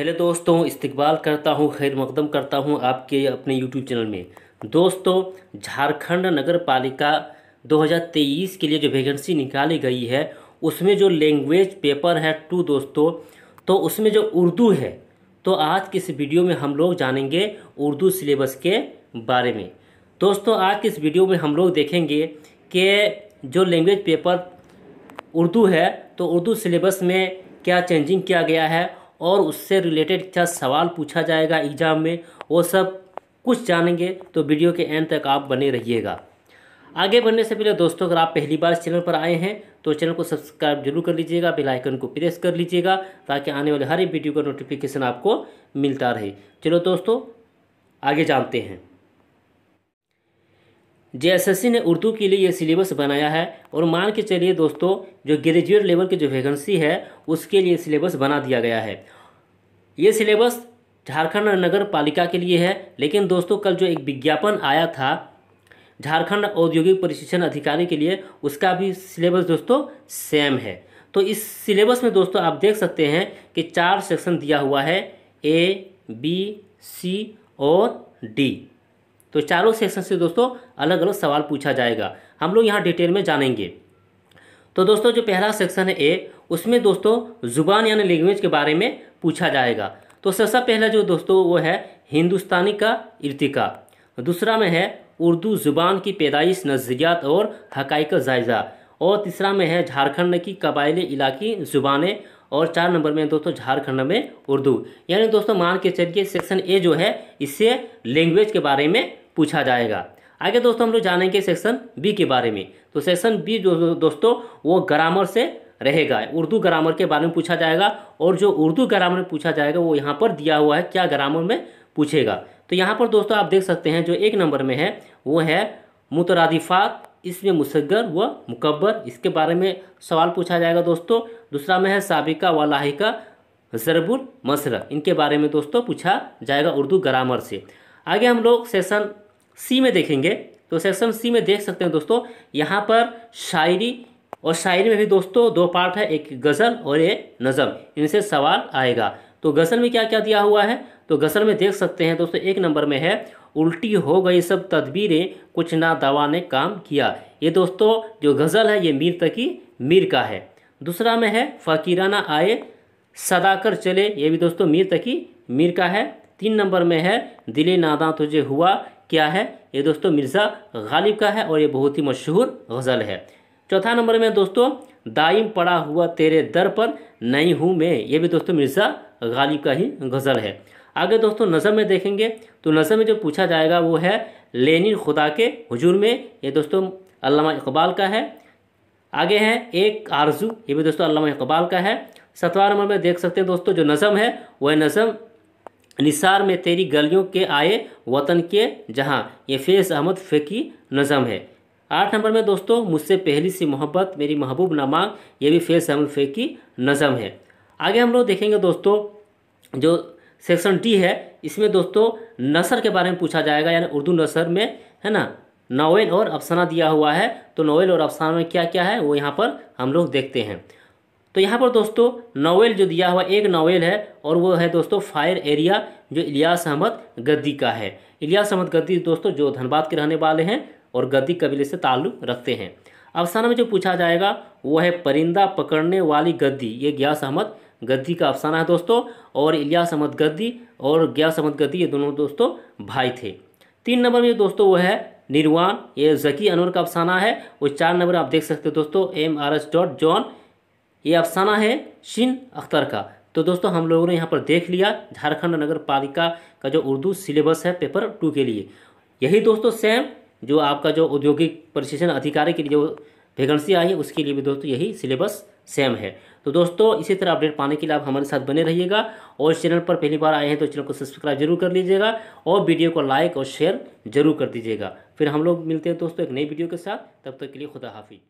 hello दोस्तों इस्तकबाल करता हूँ खैर मकदम करता हूँ आपके अपने यूट्यूब चैनल में दोस्तों झारखंड नगर पालिका 2023 के लिए जो वैकेंसी निकाली गई है उसमें जो लैंग्वेज पेपर है टू दोस्तों तो उसमें जो उर्दू है तो आज के इस वीडियो में हम लोग जानेंगे उर्दू सिलेबस के बारे में दोस्तों आज के इस वीडियो में हम लोग देखेंगे कि जो लैंग्वेज पेपर उर्दू है तो उर्दू सिलेबस में क्या चेंजिंग किया गया है और उससे रिलेटेड क्या सवाल पूछा जाएगा एग्ज़ाम में वो सब कुछ जानेंगे तो वीडियो के एंड तक आप बने रहिएगा आगे बढ़ने से पहले दोस्तों अगर आप पहली बार इस चैनल पर आए हैं तो चैनल को सब्सक्राइब जरूर कर लीजिएगा बेल आइकन को प्रेस कर लीजिएगा ताकि आने वाले हर एक वीडियो का नोटिफिकेशन आपको मिलता रहे चलो दोस्तों आगे जानते हैं जेएसएससी ने उर्दू के लिए ये सिलेबस बनाया है और मान के चलिए दोस्तों जो ग्रेजुएट लेवल की जो वैकेंसी है उसके लिए सिलेबस बना दिया गया है ये सिलेबस झारखंड नगर पालिका के लिए है लेकिन दोस्तों कल जो एक विज्ञापन आया था झारखंड औद्योगिक प्रशिक्षण अधिकारी के लिए उसका भी सिलेबस दोस्तों सेम है तो इस सिलेबस में दोस्तों आप देख सकते हैं कि चार सेक्शन दिया हुआ है ए बी सी और डी तो चारों सेक्शन से दोस्तों अलग अलग सवाल पूछा जाएगा हम लोग यहाँ डिटेल में जानेंगे तो दोस्तों जो पहला सेक्शन है ए उसमें दोस्तों ज़ुबान यानी लैंग्वेज के बारे में पूछा जाएगा तो सबसे पहला जो दोस्तों वो है हिंदुस्तानी का इर्तिका दूसरा में है उर्दू ज़ुबान की पैदाइश नज़रियात और हकाई का जायज़ा और तीसरा में है झारखंड की कबायली इलाकी ज़ुबानें और चार नंबर में दोस्तों झारखंड में उर्दू यानी दोस्तों मान के चलिए सेक्शन ए जो है इससे लैंग्वेज के बारे में पूछा जाएगा आगे दोस्तों हम लोग जानेंगे सेक्शन बी के बारे में तो सेक्शन बी जो दोस्तों वो ग्रामर से रहेगा उर्दू ग्रामर के बारे में पूछा जाएगा और जो उर्दू ग्रामर में पूछा जाएगा वो यहाँ पर दिया हुआ है क्या ग्रामर में पूछेगा तो यहाँ पर दोस्तों आप देख सकते हैं जो एक नंबर में है वो है मुतरादिफात इसमें मुसगर व मुकबर इसके बारे में सवाल पूछा जाएगा दोस्तों दूसरा में है साबिका व लाहिका जरबुल मसर इनके बारे में दोस्तों पूछा जाएगा उर्दू ग्रामर से आगे हम लोग सेशन सी में देखेंगे तो सेक्शन सी में देख सकते हैं दोस्तों यहाँ पर शायरी और शायरी में भी दोस्तों दो पार्ट है एक गज़ल और एक नज़म इनसे सवाल आएगा तो गज़ल में क्या क्या दिया हुआ है तो गज़ल में देख सकते हैं दोस्तों एक नंबर में है उल्टी हो गई सब तदबीरें कुछ ना दवा ने काम किया ये दोस्तों जो गज़ल है ये मीर तकी मीर का है दूसरा में है फ़कीराना आए सदाकर चले ये भी दोस्तों मीर तकी मीर का है तीन नंबर में है दिले नादा तुझे हुआ क्या है ये दोस्तों मिर्ज़ा गालिब का है और ये बहुत ही मशहूर गज़ल है चौथा नंबर में दोस्तों दाइम पड़ा हुआ तेरे दर पर नहीं हूँ मैं ये भी दोस्तों मिर्ज़ा गालिब का ही गज़ल है आगे दोस्तों नज़र में देखेंगे तो नज़र में जो पूछा जाएगा वो है लेनिन खुदा के हजूर में ये दोस्तों अल्लामा इकबाल का है आगे है एक आरजू ये भी दोस्तों अल्लामा इकबाल का है सतवा नंबर में देख सकते हैं दोस्तों जो नज़म है वह नज़म निसार में तेरी गलियों के आए वतन के जहाँ ये फैज़ अहमद फ़ेकी नज़म है आठ नंबर में दोस्तों मुझसे पहली सी मोहब्बत मेरी महबूब ना मांग ये भी फैज़ अहमद फ़ेकी नज़म है आगे हम लोग देखेंगे दोस्तों जो सेक्शन डी है इसमें दोस्तों नसर के बारे में पूछा जाएगा यानी उर्दू नसर में है ना नावल और अफसाना दिया हुआ है तो नावल और अफसाना में क्या क्या है वो यहाँ पर हम लोग देखते हैं तो यहाँ पर दोस्तों नावल जो दिया हुआ एक नावल है और वो है दोस्तों फायर एरिया जो इलियास अहमद गद्दी का है इलियास अहमद गद्दी दोस्तों जो धनबाद के रहने वाले हैं और गद्दी कबीले से ताल्लुक़ रखते हैं अफसाना में जो पूछा जाएगा वो है परिंदा पकड़ने वाली गद्दी ये गयास अहमद गद्दी का अफसाना है दोस्तों और इलियास अहमद गद्दी और गयास अहमद गद्दी ये दोनों दोस्तों भाई थे तीन नंबर में दोस्तों वो है निर्वाण ये जकी अनवर का अफसाना है और चार नंबर आप देख सकते हो दोस्तों M R S dot John ये अफसाना है शिन अख्तर का तो दोस्तों हम लोगों ने यहाँ पर देख लिया झारखंड नगर पालिका का जो उर्दू सिलेबस है पेपर टू के लिए यही दोस्तों सेम जो आपका जो औद्योगिक प्रशिक्षण अधिकारी के लिए वेकेंसी वैकेंसी आई है उसके लिए भी दोस्तों यही सिलेबस सेम है तो दोस्तों इसी तरह अपडेट पाने के लिए आप हमारे साथ बने रहिएगा और चैनल पर पहली बार आए हैं तो चैनल को सब्सक्राइब जरूर कर लीजिएगा और वीडियो को लाइक और शेयर जरूर कर दीजिएगा फिर हम लोग मिलते हैं दोस्तों एक नई वीडियो के साथ तब तक के लिए खुदा हाफिज़